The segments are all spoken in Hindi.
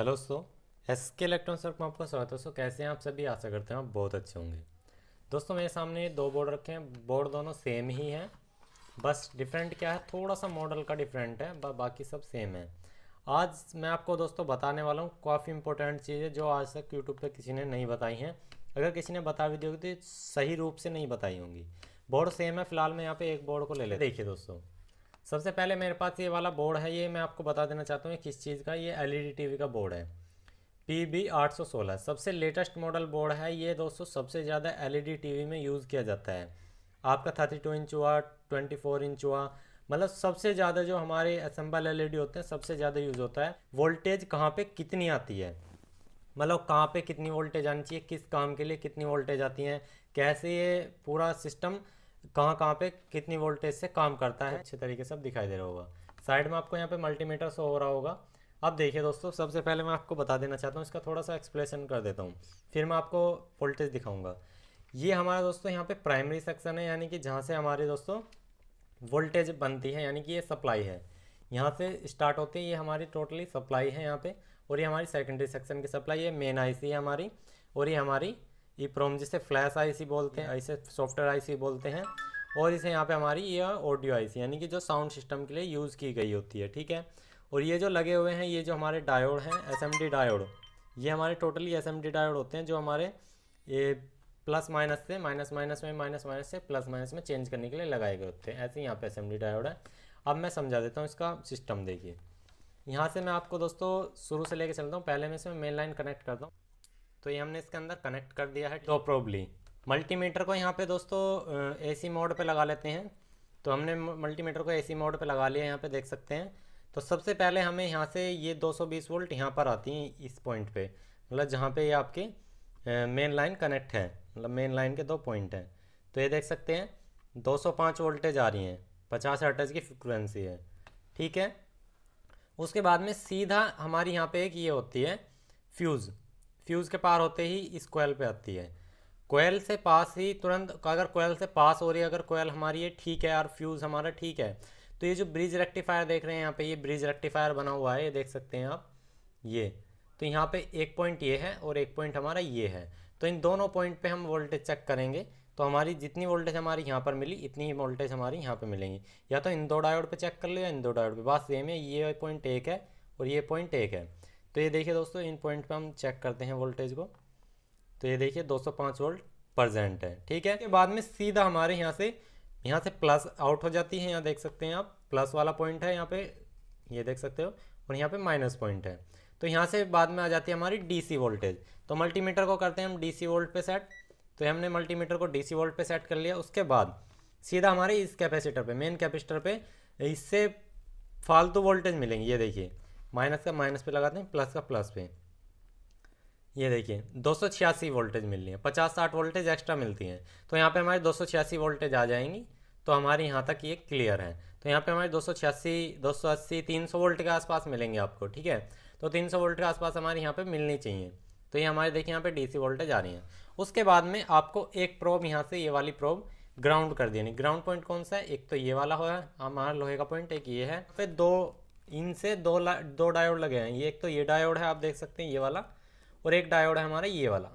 hello so S K electronics work में आपका स्वागत है सो कैसे हैं आप सभी आशा करते हैं आप बहुत अच्छे होंगे दोस्तों मेरे सामने दो बोर्ड रखे हैं बोर्ड दोनों सेम ही हैं बस डिफरेंट क्या है थोड़ा सा मॉडल का डिफरेंट है बा, बाकी सब सेम है आज मैं आपको दोस्तों बताने वाला हूँ काफ़ी इंपॉर्टेंट चीज़ है जो आज तक यूट्यूब पर किसी ने नहीं बताई हैं अगर किसी ने बता भी दी होगी तो सही रूप से नहीं बताई होंगी बोर्ड सेम है फिलहाल मैं यहाँ पर एक बोर्ड को ले लेते देखिए दोस्तों सबसे पहले मेरे पास ये वाला बोर्ड है ये मैं आपको बता देना चाहता हूँ किस चीज़ का ये एल टीवी का बोर्ड है पी बी आठ सौ सोलह सबसे लेटेस्ट मॉडल बोर्ड है ये दोस्तों सबसे ज़्यादा एल टीवी में यूज़ किया जाता है आपका थर्टी टू इंच हुआ ट्वेंटी फोर इंच हुआ मतलब सबसे ज़्यादा जो हमारे असम्बल एल होते हैं सबसे ज़्यादा यूज़ होता है वोल्टेज कहाँ पे कितनी आती है मतलब कहाँ पे कितनी वोल्टेज आनी चाहिए किस काम के लिए कितनी वोल्टेज आती हैं कैसे ये पूरा सिस्टम कहाँ कहाँ पे कितनी वोल्टेज से काम करता है अच्छे तरीके से अब दिखाई दे रहा होगा साइड में आपको यहाँ पे मल्टीमीटर शो हो रहा होगा अब देखिए दोस्तों सबसे पहले मैं आपको बता देना चाहता हूँ इसका थोड़ा सा एक्सप्लेसन कर देता हूँ फिर मैं आपको वोल्टेज दिखाऊंगा ये हमारा दोस्तों यहाँ पे प्राइमरी सेक्शन है यानी कि जहाँ से हमारे दोस्तों वोल्टेज बनती है यानी कि ये सप्लाई है यहाँ से स्टार्ट होती है ये हमारी टोटली सप्लाई है यहाँ पे और ये हमारी सेकेंडरी सेक्शन की सप्लाई है मेन आई है हमारी और ये हमारी ये प्रोम जिसे फ्लैश आईसी बोलते हैं ऐसे सॉफ्टवेयर आईसी बोलते हैं और इसे यहाँ पे हमारी ये ऑडियो आईसी यानी कि जो साउंड सिस्टम के लिए यूज़ की गई होती है ठीक है और ये जो लगे हुए हैं ये जो हमारे डायोड हैं एसएमडी डायोड ये हमारे टोटली एसएमडी डायोड होते हैं जो हमारे ये प्लस माइनस से माइनस माइनस में माइनस माइनस से प्लस माइनस में चेंज करने के लिए लगाए गए होते हैं ऐसे यहाँ पे डी डायोड है अब मैं समझा देता हूँ इसका सिस्टम देखिए यहाँ से मैं आपको दोस्तों शुरू से लेके चलता हूँ पहले मैं इसमें मेन लाइन कनेक्ट करता हूँ तो ये हमने इसके अंदर कनेक्ट कर दिया है तो प्रॉब्ली मल्टीमीटर को यहाँ पे दोस्तों एसी मोड पे लगा लेते हैं तो हमने मल्टीमीटर को एसी मोड पे लगा लिया यहाँ पे देख सकते हैं तो सबसे पहले हमें यहाँ से ये 220 वोल्ट यहाँ पर आती हैं इस पॉइंट पे मतलब जहाँ पे ये आपकी मेन लाइन कनेक्ट है मतलब मेन लाइन के दो पॉइंट हैं तो ये देख सकते हैं 205 वोल्टेज आ रही हैं पचास हर्टज की फ्रिक्वेंसी है ठीक है उसके बाद में सीधा हमारी यहाँ पे एक ये होती है फ्यूज़ फ्यूज़ के पार होते ही इस कोयल पे आती है कोयल से पास ही तुरंत अगर कोयल से पास हो रही है अगर कोयल हमारी ये ठीक है और फ्यूज़ हमारा ठीक है तो ये जो ब्रिज रेक्टिफायर देख रहे हैं यहाँ पे ये ब्रिज रेक्टिफायर बना हुआ है ये देख सकते हैं आप ये तो यहाँ पे एक पॉइंट ये है और एक पॉइंट हमारा ये है तो इन दोनों पॉइंट पर हम वोल्टेज चेक करेंगे तो हमारी जितनी वोल्टेज हमारी यहाँ पर मिली इतनी ही वोल्टेज हमारी यहाँ पर मिलेंगी या तो इन दो डायोड पर चेक कर लो या इन दो डायोड पर बस सेम है ये पॉइंट एक है और ये पॉइंट एक है तो ये देखिए दोस्तों इन पॉइंट पे हम चेक करते हैं वोल्टेज को तो ये देखिए 205 वोल्ट प्रजेंट है ठीक है के बाद में सीधा हमारे यहाँ से यहाँ से प्लस आउट हो जाती है यहाँ देख सकते हैं आप प्लस वाला पॉइंट है यहाँ पे ये देख सकते हो और यहाँ पे माइनस पॉइंट है तो यहाँ से बाद में आ जाती है हमारी डीसी वोल्टेज तो मल्टीमीटर को करते हैं हम डीसी वोल्ट पे सेट तो हमने मल्टीमीटर को डीसी वोल्ट पे सेट कर लिया उसके बाद सीधा हमारे इस कैपेसिटर पे मेन कैपेसिटर पे इससे फालतू वोल्टेज मिलेंगे ये देखिए माइनस का माइनस पे लगाते हैं प्लस का प्लस पे ये देखिए दो सौ छियासी वोल्टेज मिल रही है पचास साठ वोल्टेज एक्स्ट्रा मिलती हैं तो यहाँ पे हमारी दो सौ छियासी वोल्टेज आ जाएंगी तो हमारे यहाँ तक ये क्लियर है तो यहाँ पे हमारे दो सौ छियासी दो सौ अस्सी तीन सौ वोल्ट के आसपास मिलेंगे आपको ठीक है तो तीन सौ वोल्ट के आसपास हमारे यहाँ पर मिलनी चाहिए तो ये हमारे देखिए यहाँ पे डीसी वोल्टेज आ रही है उसके बाद में आपको एक प्रोब यहाँ से ये वाली प्रोब ग्राउंड कर देनी ग्राउंड पॉइंट कौन सा है एक तो ये वाला हो है हमारा लोहे का पॉइंट एक ये है फिर दो इनसे दो दो डायोड लगे हैं ये एक तो ये डायोड है आप देख सकते हैं ये वाला और एक डायोड है हमारा ये वाला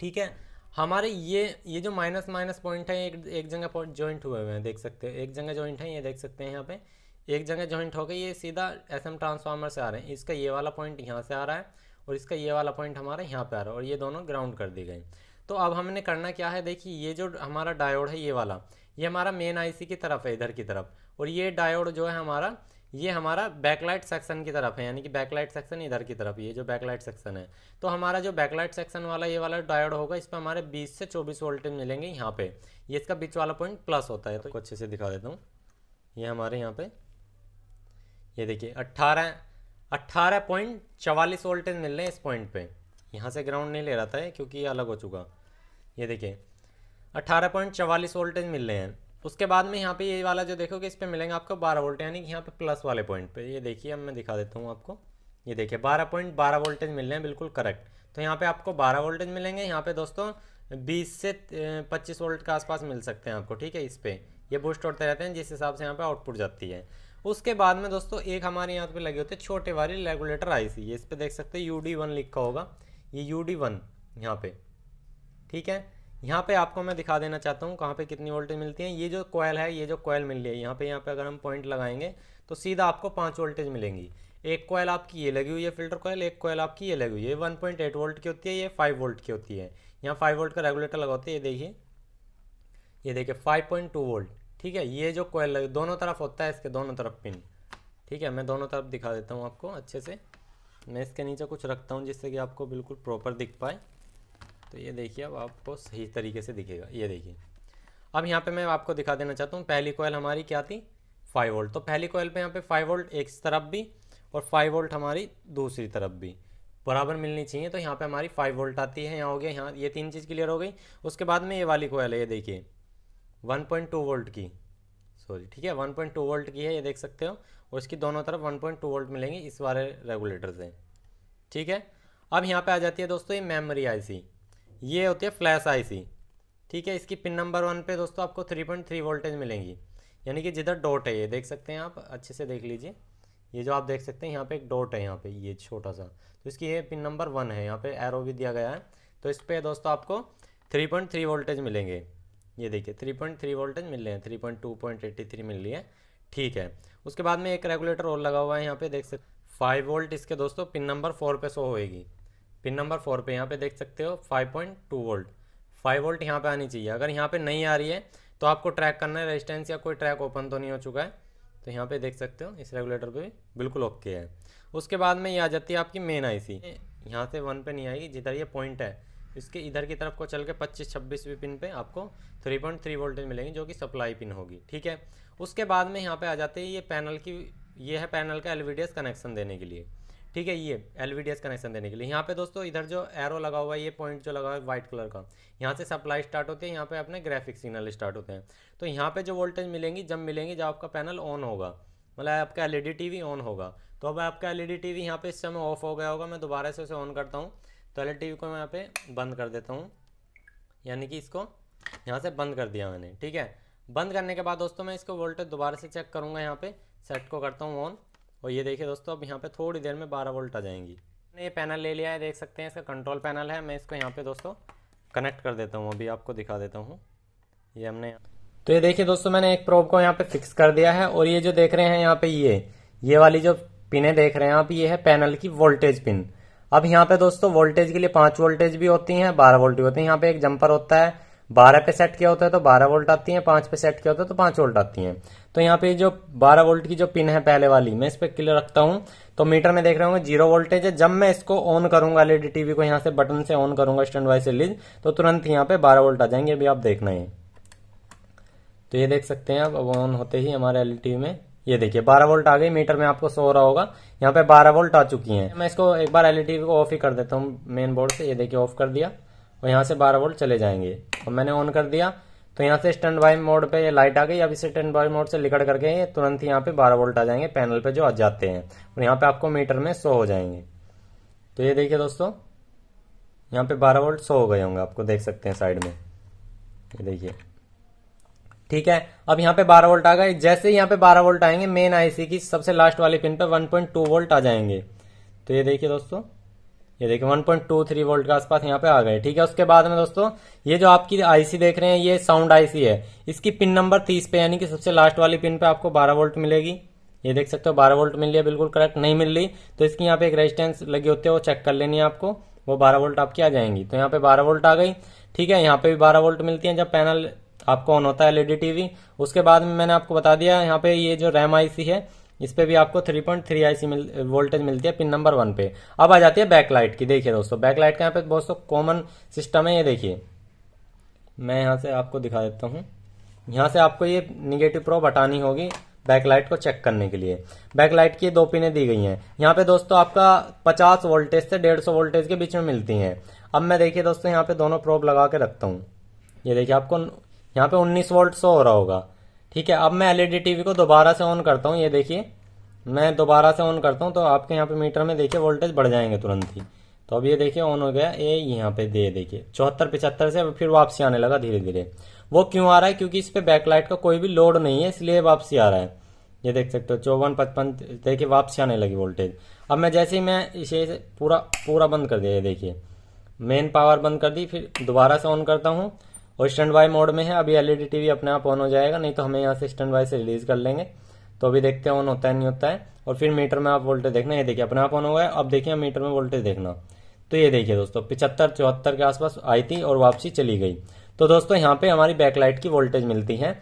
ठीक है हमारे ये ये जो माइनस माइनस पॉइंट है एक एक जगह जॉइंट हुए हुए हैं देख सकते हैं एक जगह जॉइंट है ये देख सकते हैं यहाँ पे एक जगह जॉइंट हो गए ये सीधा एम ट्रांसफार्मर से आ रहे हैं इसका ये वाला पॉइंट यहाँ से आ रहा है और इसका ये वाला पॉइंट हमारा यहाँ पे आ रहा है और ये दोनों ग्राउंड कर दी गई तो अब हमने करना क्या है देखिए ये जो हमारा डायोड है ये वाला ये हमारा मेन आईसी की तरफ है इधर की तरफ और ये डायोड जो है हमारा ये हमारा बैकलाइट सेक्शन की तरफ है यानी कि बैकलाइट सेक्शन इधर की तरफ ये जो बैकलाइट सेक्शन है तो हमारा जो बैकलाइट सेक्शन वाला ये वाला डायोड होगा इस पर हमारे 20 से 24 वोल्टेज मिलेंगे यहाँ पे ये इसका बीच वाला पॉइंट प्लस होता है तो अच्छे से दिखा देता हूँ ये हमारे यहाँ पे ये देखिए अट्ठारह अट्ठारह पॉइंट चवालीस वोल्टेज मिल रहे हैं इस पॉइंट पर यहाँ से ग्राउंड नहीं ले रहा था क्योंकि ये अलग हो चुका ये देखिए अट्ठारह पॉइंट चवालीस वोल्टेज मिल रहे हैं उसके बाद में यहाँ पे ये वाला जो देखोगे इस पर मिलेंगे आपको बारह वोल्ट यानी कि यहाँ पे प्लस वाले पॉइंट पे ये देखिए अब मैं दिखा देता हूँ आपको ये देखिए बारह पॉइंट बारह वोल्टेज मिल रहे हैं बिल्कुल करेक्ट तो यहाँ पे आपको बारह वोल्टेज मिलेंगे यहाँ पे दोस्तों बीस से पच्चीस वोल्ट के आसपास मिल सकते हैं आपको ठीक है इस पर ये बूस्ट उड़ते रहते हैं जिस हिसाब से यहाँ पर आउटपुट जाती है उसके बाद में दोस्तों एक हमारे यहाँ पर लगे होते हैं छोटे वाले रेगुलेटर आई सी इस पर देख सकते हैं यू डी वन लिखा होगा ये यू डी वन यहाँ पे ठीक है यहाँ पे आपको मैं दिखा देना चाहता हूँ कहाँ पे कितनी वोल्टेज मिलती है ये जो कोयल है ये जो कोयल मिल रही है यहाँ पे यहाँ पे अगर हम पॉइंट लगाएंगे तो सीधा आपको पाँच वोल्टेज मिलेंगी एक कोयल आपकी ये लगी हुई है फिल्टर कोयल एक कोयल आपकी ये लगी हुई है वन पॉइंट एट वोल्ट की होती है ये फाइव वोल्ट की होती है यहाँ फाइव वोल्ट का रेगुलेटर होता है ये देखिए ये देखिए फाइव पॉइंट टू वोल्ट ठीक है ये जो कोयल लगी दोनों तरफ होता है इसके दोनों तरफ पिन ठीक है मैं दोनों तरफ दिखा देता हूँ आपको अच्छे से मैं इसके नीचे कुछ रखता हूँ जिससे कि आपको बिल्कुल प्रॉपर दिख पाए तो ये देखिए अब आपको सही तरीके से दिखेगा ये देखिए अब यहाँ पे मैं आपको दिखा देना चाहता हूँ पहली कोयल हमारी क्या थी फाइव वोल्ट तो पहली कोयल पे यहाँ पे फाइव वोल्ट एक तरफ भी और फाइव वोल्ट हमारी दूसरी तरफ भी बराबर मिलनी चाहिए तो यहाँ पे हमारी फाइव वोल्ट आती है यहाँ हो गया यहाँ ये तीन चीज़ क्लियर हो गई उसके बाद में ये वाली कोयल है ये देखिए वन पॉइंट टू वोल्ट की सॉरी ठीक है वन पॉइंट टू वोल्ट की है ये देख सकते हो और इसकी दोनों तरफ वन पॉइंट टू वोल्ट मिलेंगे इस वाले रेगुलेटर से ठीक है अब यहाँ पे आ जाती है दोस्तों ये मेमोरी आईसी ये होती है फ्लैश आईसी ठीक है इसकी पिन नंबर वन पे दोस्तों आपको थ्री पॉइंट थ्री वोल्टेज मिलेंगी यानी कि जिधर डॉट है ये देख सकते हैं आप अच्छे से देख लीजिए ये जो आप देख सकते हैं यहाँ पे एक डॉट है यहाँ पे ये छोटा सा तो इसकी ये पिन नंबर वन है यहाँ पे एरो भी दिया गया है तो इस पर दोस्तों आपको थ्री पॉइंट थ्री वोल्टेज मिलेंगे ये देखिए थ्री पॉइंट थ्री वोल्टेज मिल रहे हैं three point two point eighty three मिल रही है ठीक है उसके बाद में एक रेगुलेटर और लगा हुआ है यहाँ पे देख सकते फाइव वोल्ट इसके दोस्तों पिन नंबर फोर पे शो होएगी पिन नंबर फोर पे यहाँ पे देख सकते हो 5.2 वोल्ट 5 वोल्ट यहाँ पे आनी चाहिए अगर यहाँ पे नहीं आ रही है तो आपको ट्रैक करना है रेजिस्टेंस या कोई ट्रैक ओपन तो नहीं हो चुका है तो यहाँ पे देख सकते हो इस रेगुलेटर पे बिल्कुल ओके है उसके बाद में ये आ जाती है आपकी मेन आई सी यहाँ से वन पे नहीं आएगी जिधर ये पॉइंट है इसके इधर की तरफ को चल के पच्चीस छब्बीसवीं पिन पे आपको थ्री थ्री वोल्टेज मिलेंगी जो कि सप्लाई पिन होगी ठीक है उसके बाद में यहाँ पे आ जाते हैं ये पैनल की ये है पैनल का एल कनेक्शन देने के लिए ठीक है ये एल कनेक्शन देने के लिए यहाँ पे दोस्तों इधर जो एरो लगा हुआ है ये पॉइंट जो लगा हुआ है वाइट कलर का यहाँ से सप्लाई स्टार्ट होती है यहाँ पे अपने ग्राफिक सिग्नल स्टार्ट होते हैं तो यहाँ पे जो वोल्टेज मिलेंगी जब मिलेंगी जब आपका पैनल ऑन होगा मतलब आपका एल टीवी ऑन होगा तो अब आपका एलईडी टीवी e यहाँ पे इस समय ऑफ हो गया होगा मैं दोबारा से उसे ऑन करता हूँ तो एल टीवी e को मैं यहाँ पे बंद कर देता हूँ यानी कि इसको यहाँ से बंद कर दिया मैंने ठीक है बंद करने के बाद दोस्तों मैं इसको वोल्टेज दोबारा से चेक करूँगा यहाँ पे सेट को करता हूँ ऑन और ये देखिए दोस्तों अब यहाँ पे थोड़ी देर में 12 वोल्ट आ जाएंगी मैंने ये पैनल ले लिया है देख सकते हैं इसका कंट्रोल पैनल है मैं इसको यहाँ पे दोस्तों कनेक्ट कर देता हूँ अभी आपको दिखा देता हूँ ये हमने तो ये देखिए दोस्तों मैंने एक प्रोब को यहाँ पे फिक्स कर दिया है और ये जो देख रहे हैं यहाँ पे ये ये वाली जो पिने देख रहे हैं आप ये है पैनल की वोल्टेज पिन अब यहाँ पे दोस्तों वोल्टेज के लिए पांच वोल्टेज भी होती है बारह वोल्ट भी होती है यहाँ पे एक जंपर होता है बारह पे सेट किया होता है तो बारह वोल्ट आती है पांच पे सेट किया होता है तो पांच वोल्ट आती है तो यहाँ पे जो बारह वोल्ट की जो पिन है पहले वाली मैं इस पर क्लियर रखता हूँ तो मीटर में देख रहे होंगे जीरो वोल्टेज है जब मैं इसको ऑन करूंगा एलईडी टीवी को यहाँ से बटन से ऑन करूंगा स्टैंड वाइज रिलीज तो तुरंत यहाँ पे बारह वोल्ट आ जाएंगे अभी आप देखना है तो ये देख सकते हैं आप अब ऑन होते ही हमारे एलईडी टीवी में ये देखिए 12 वोल्ट आ गई मीटर में आपको सो रहा होगा यहाँ पे 12 वोल्ट आ चुकी हैं मैं इसको एक बार एलईडी को ऑफ ही कर देता हूँ मेन बोर्ड से ये देखिए ऑफ कर दिया और यहाँ से बारह वोल्ट चले जाएंगे और मैंने ऑन कर दिया तो यहाँ से स्टैंड बाई मोड पे ये लाइट आ गई अब इसे स्टैंड बाई मोड से लिकट करके ये तुरंत यहाँ पे 12 वोल्ट आ जाएंगे पैनल पे जो आ जाते हैं और यहाँ पे आपको मीटर में सो हो जाएंगे तो ये देखिए दोस्तों यहाँ पे 12 वोल्ट सो हो गए होंगे आपको देख सकते हैं साइड में ये देखिए ठीक है अब यहाँ पे 12 वोल्ट आ गए जैसे यहाँ पे 12 वोल्ट आएंगे मेन आईसी की सबसे लास्ट वाली पिन पे 1.2 वोल्ट आ जाएंगे तो ये देखिए दोस्तों ये देखिए 1.23 वोल्ट के आसपास यहाँ पे आ गए ठीक है उसके बाद में दोस्तों ये जो आपकी आईसी देख रहे हैं ये साउंड आईसी है इसकी पिन नंबर 30 पे यानी कि सबसे लास्ट वाली पिन पे आपको 12 वोल्ट मिलेगी ये देख सकते हो 12 वोल्ट मिल रही है बिल्कुल करेक्ट नहीं मिल रही तो इसकी यहाँ पे एक रेजिस्टेंस लगी होती है वो चेक कर लेनी है आपको वो बारह वोल्ट आपकी आ जाएंगी तो यहाँ पे बारह वोल्ट आ गई ठीक है यहाँ पे भी बारह वोल्ट मिलती है जब पैनल आपको ऑन होता है एलईडी टीवी उसके बाद में मैंने आपको बता दिया यहाँ पे ये जो रैम आईसी है इस पर भी आपको 3.3 पॉइंट थ्री आई मिल वोल्टेज मिलती है पिन नंबर वन पे अब आ जाती है बैकलाइट की देखिए दोस्तों बैकलाइट का यहाँ पे बहुत सो कॉमन सिस्टम है ये देखिए मैं यहाँ से आपको दिखा देता हूँ यहाँ से आपको ये निगेटिव प्रोब हटानी होगी बैकलाइट को चेक करने के लिए बैकलाइट की दो पिने दी गई हैं यहाँ पे दोस्तों आपका 50 वोल्टेज से 150 वोल्टेज के बीच में मिलती हैं अब मैं देखिए दोस्तों यहाँ पे दोनों प्रोब लगा के रखता हूँ ये देखिए आपको यहाँ पे 19 वोल्ट सो हो रहा होगा ठीक है अब मैं एलईडी टीवी e को दोबारा से ऑन करता हूँ ये देखिए मैं दोबारा से ऑन करता हूँ तो आपके यहाँ पे मीटर में देखिए वोल्टेज बढ़ जाएंगे तुरंत ही तो अब ये देखिए ऑन हो गया ये यहाँ पे दे देखिए चौहत्तर पिछहत्तर से फिर वापसी आने लगा धीरे धीरे वो क्यों आ रहा है क्योंकि इस पर बैकलाइट का कोई भी लोड नहीं है इसलिए वापसी आ रहा है ये देख सकते हो चौवन पचपन देखिए वापसी आने लगी वोल्टेज अब मैं जैसे ही मैं इसे पूरा पूरा बंद कर दिया ये देखिए मेन पावर बंद कर दी फिर दोबारा से ऑन करता हूँ और स्टैंड बाय मोड में है अभी एलईडी टीवी e अपने आप ऑन हो जाएगा नहीं तो हमें यहाँ से स्टैंड बाय से रिलीज कर लेंगे तो अभी देखते हैं ऑन होता है नहीं होता है और फिर मीटर में आप वोल्टेज देखना ये देखिए अपने आप ऑन हो गया अब देखिए मीटर में वोल्टेज देखना तो ये देखिए दोस्तों पिछहत्तर चौहत्तर के आसपास आई थी और वापसी चली गई तो दोस्तों यहाँ पे हमारी बैकलाइट की वोल्टेज मिलती है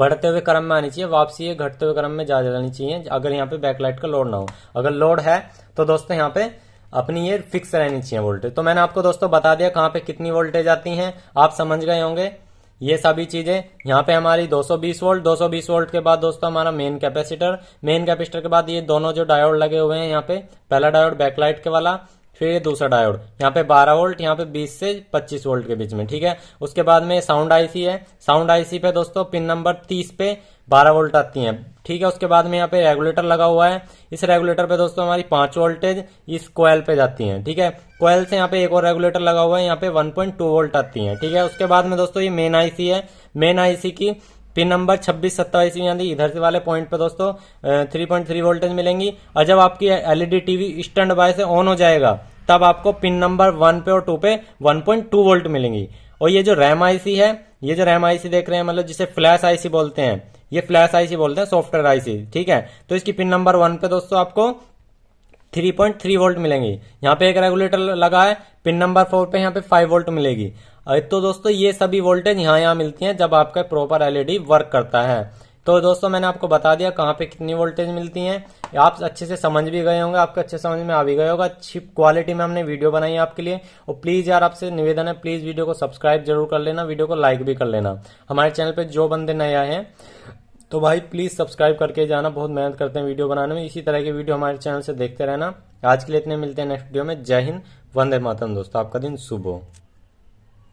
बढ़ते हुए क्रम में आनी चाहिए वापसी घटते हुए क्रम में जा जानी चाहिए अगर यहाँ पे बैकलाइट का लोड ना हो अगर लोड है तो दोस्तों यहाँ पे अपनी ये फिक्स रहनी चाहिए वोल्टेज तो मैंने आपको दोस्तों बता दिया कहाँ पे कितनी वोल्टेज आती हैं आप समझ गए होंगे ये सभी चीजें यहाँ पे हमारी 220 वोल्ट 220 वोल्ट के बाद दोस्तों हमारा मेन कैपेसिटर मेन कैपेसिटर के बाद ये दोनों जो डायोड लगे हुए हैं यहाँ पे पहला डायोड बैकलाइट के वाला फिर ये दूसरा डायोड यहाँ पे 12 वोल्ट यहाँ पे 20 से 25 वोल्ट के बीच में ठीक है उसके बाद में साउंड आईसी है साउंड आईसी पे दोस्तों पिन नंबर 30 पे बारह वोल्ट आती हैं ठीक है उसके बाद में यहाँ पे रेगुलेटर लगा हुआ है इस रेगुलेटर पे दोस्तों हमारी पांच वोल्टेज इस कोयल पे जाती हैं ठीक है कोयल से यहाँ पे एक और रेगुलेटर लगा हुआ है यहाँ पे 1.2 वोल्ट आती हैं ठीक है उसके बाद में दोस्तों ये मेन आईसी है मेन आईसी की पिन नंबर छब्बीस सत्ताईस यानी इधर से वाले पॉइंट पे दोस्तों थ्री पॉइंट थ्री वोल्टेज मिलेंगी और जब आपकी एलईडी टीवी स्टैंड बाय से ऑन हो जाएगा तब आपको पिन नंबर वन पे और टू पे वन पॉइंट टू वोल्ट मिलेंगी और ये जो रैम आईसी है ये जो रैम आईसी देख रहे हैं मतलब जिसे फ्लैश आईसी बोलते हैं ये फ्लैश आईसी बोलते हैं सॉफ्टवेयर आईसी ठीक है तो इसकी पिन नंबर वन पे दोस्तों आपको 3.3 वोल्ट मिलेंगी यहाँ पे एक रेगुलेटर लगा है पिन नंबर फोर पे यहाँ पे 5 वोल्ट मिलेगी तो दोस्तों ये सभी वोल्टेज यहाँ यहाँ मिलती हैं जब आपका प्रॉपर एलईडी वर्क करता है तो दोस्तों मैंने आपको बता दिया कहाँ पे कितनी वोल्टेज मिलती है आप अच्छे से समझ भी गए होंगे आपको अच्छे समझ में आ भी गए होगा अच्छी क्वालिटी में हमने वीडियो बनाई है आपके लिए और प्लीज़ यार आपसे निवेदन है प्लीज़ वीडियो को सब्सक्राइब जरूर कर लेना वीडियो को लाइक भी कर लेना हमारे चैनल पर जो बंदे नए आए हैं तो भाई प्लीज़ सब्सक्राइब करके जाना बहुत मेहनत करते हैं वीडियो बनाने में इसी तरह की वीडियो हमारे चैनल से देखते रहना आज के लिए इतने मिलते हैं नेक्स्ट वीडियो में जय हिंद वंदे मातम दोस्तों आपका दिन शुभ हो